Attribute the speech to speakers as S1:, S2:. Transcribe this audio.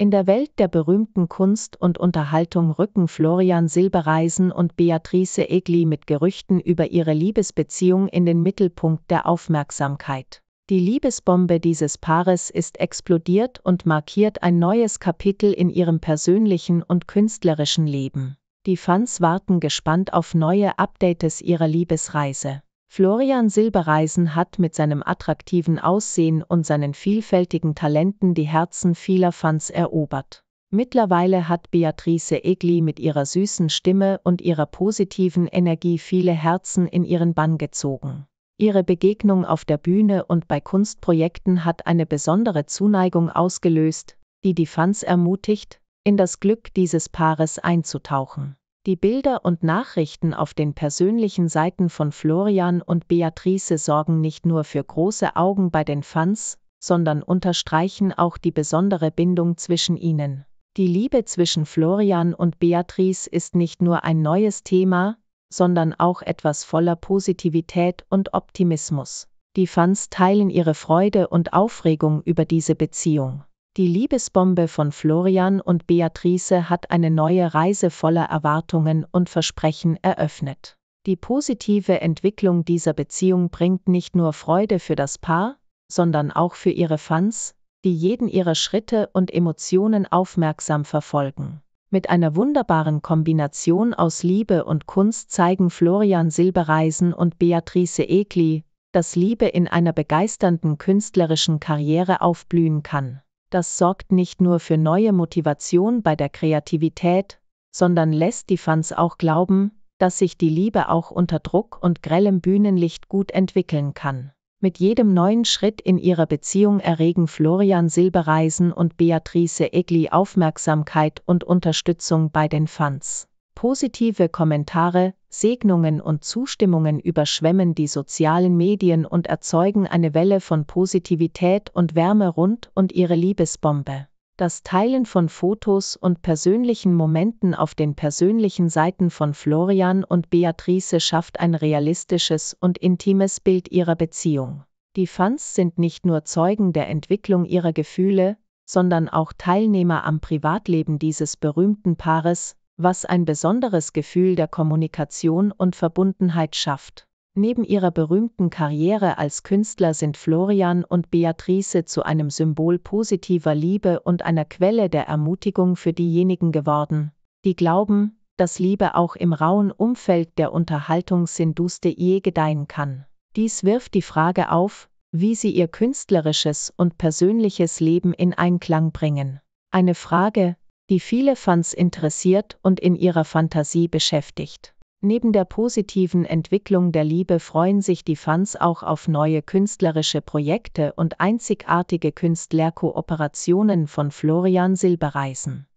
S1: In der Welt der berühmten Kunst und Unterhaltung rücken Florian Silbereisen und Beatrice Egli mit Gerüchten über ihre Liebesbeziehung in den Mittelpunkt der Aufmerksamkeit. Die Liebesbombe dieses Paares ist explodiert und markiert ein neues Kapitel in ihrem persönlichen und künstlerischen Leben. Die Fans warten gespannt auf neue Updates ihrer Liebesreise. Florian Silbereisen hat mit seinem attraktiven Aussehen und seinen vielfältigen Talenten die Herzen vieler Fans erobert. Mittlerweile hat Beatrice Egli mit ihrer süßen Stimme und ihrer positiven Energie viele Herzen in ihren Bann gezogen. Ihre Begegnung auf der Bühne und bei Kunstprojekten hat eine besondere Zuneigung ausgelöst, die die Fans ermutigt, in das Glück dieses Paares einzutauchen. Die Bilder und Nachrichten auf den persönlichen Seiten von Florian und Beatrice sorgen nicht nur für große Augen bei den Fans, sondern unterstreichen auch die besondere Bindung zwischen ihnen. Die Liebe zwischen Florian und Beatrice ist nicht nur ein neues Thema, sondern auch etwas voller Positivität und Optimismus. Die Fans teilen ihre Freude und Aufregung über diese Beziehung. Die Liebesbombe von Florian und Beatrice hat eine neue Reise voller Erwartungen und Versprechen eröffnet. Die positive Entwicklung dieser Beziehung bringt nicht nur Freude für das Paar, sondern auch für ihre Fans, die jeden ihrer Schritte und Emotionen aufmerksam verfolgen. Mit einer wunderbaren Kombination aus Liebe und Kunst zeigen Florian Silbereisen und Beatrice Egli, dass Liebe in einer begeisternden künstlerischen Karriere aufblühen kann. Das sorgt nicht nur für neue Motivation bei der Kreativität, sondern lässt die Fans auch glauben, dass sich die Liebe auch unter Druck und grellem Bühnenlicht gut entwickeln kann. Mit jedem neuen Schritt in ihrer Beziehung erregen Florian Silbereisen und Beatrice Egli Aufmerksamkeit und Unterstützung bei den Fans. Positive Kommentare Segnungen und Zustimmungen überschwemmen die sozialen Medien und erzeugen eine Welle von Positivität und Wärme rund und ihre Liebesbombe. Das Teilen von Fotos und persönlichen Momenten auf den persönlichen Seiten von Florian und Beatrice schafft ein realistisches und intimes Bild ihrer Beziehung. Die Fans sind nicht nur Zeugen der Entwicklung ihrer Gefühle, sondern auch Teilnehmer am Privatleben dieses berühmten Paares, was ein besonderes Gefühl der Kommunikation und Verbundenheit schafft. Neben ihrer berühmten Karriere als Künstler sind Florian und Beatrice zu einem Symbol positiver Liebe und einer Quelle der Ermutigung für diejenigen geworden, die glauben, dass Liebe auch im rauen Umfeld der Unterhaltungsindustrie je gedeihen kann. Dies wirft die Frage auf, wie sie ihr künstlerisches und persönliches Leben in Einklang bringen. Eine Frage, die viele Fans interessiert und in ihrer Fantasie beschäftigt. Neben der positiven Entwicklung der Liebe freuen sich die Fans auch auf neue künstlerische Projekte und einzigartige Künstlerkooperationen von Florian Silbereisen.